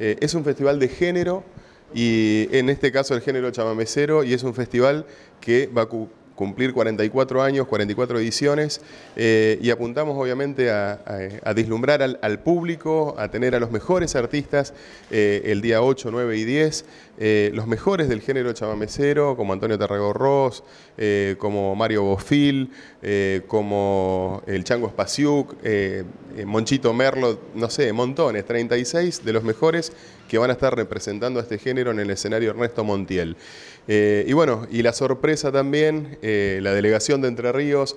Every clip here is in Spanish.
Eh, es un festival de género y en este caso el género chamamecero y es un festival que va cumplir 44 años, 44 ediciones, eh, y apuntamos obviamente a, a, dislumbrar al, público, a tener a los mejores artistas eh, el día 8, 9 y 10, eh, los mejores del género chamamecero, como Antonio Ross... como Mario Bofil, como el Chango Espaciuc, Monchito Merlo, no sé, montones, 36 de los mejores que van a estar representando a este género en el escenario Ernesto Montiel. y bueno, y la sorpresa también eh, la delegación de Entre Ríos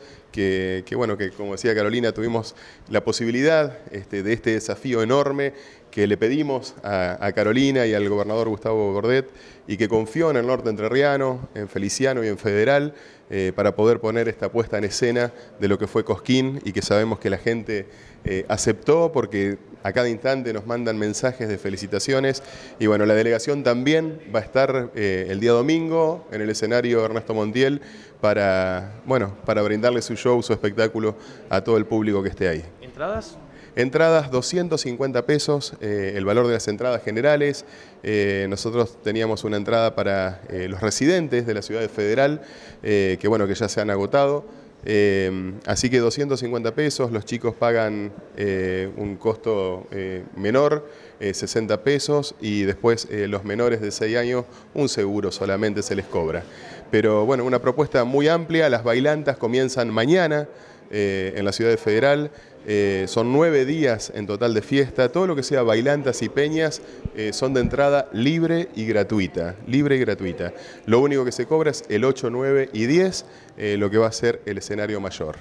que, bueno, que como decía Carolina, tuvimos la posibilidad este, de este desafío enorme que le pedimos a, Carolina y al gobernador Gustavo Gordet y que confió en el norte entrerriano, en Feliciano y en Federal eh, para poder poner esta puesta en escena de lo que fue Cosquín y que sabemos que la gente eh, aceptó porque a cada instante nos mandan mensajes de felicitaciones y bueno, la delegación también va a estar eh, el día domingo en el escenario Ernesto Montiel para, bueno, para brindarle su uso espectáculo a todo el público que esté ahí. ¿Entradas? Entradas 250 pesos, eh, el valor de las entradas generales. Eh, nosotros teníamos una entrada para eh, los residentes de la ciudad Federal, que bueno, que ya se han agotado. Eh, así que 250 pesos, los chicos pagan eh, un costo eh, menor, 60 pesos, y después los menores de 6 años un seguro solamente se les cobra. Pero bueno, una propuesta muy amplia, las bailantas comienzan mañana en la Ciudad de Federal. Eh, son nueve días en total de fiesta. Todo lo que sea bailantas y peñas eh, son de entrada libre y gratuita. Libre y gratuita. Lo único que se cobra es el 8, 9 y 10, eh, lo que va a ser el escenario mayor.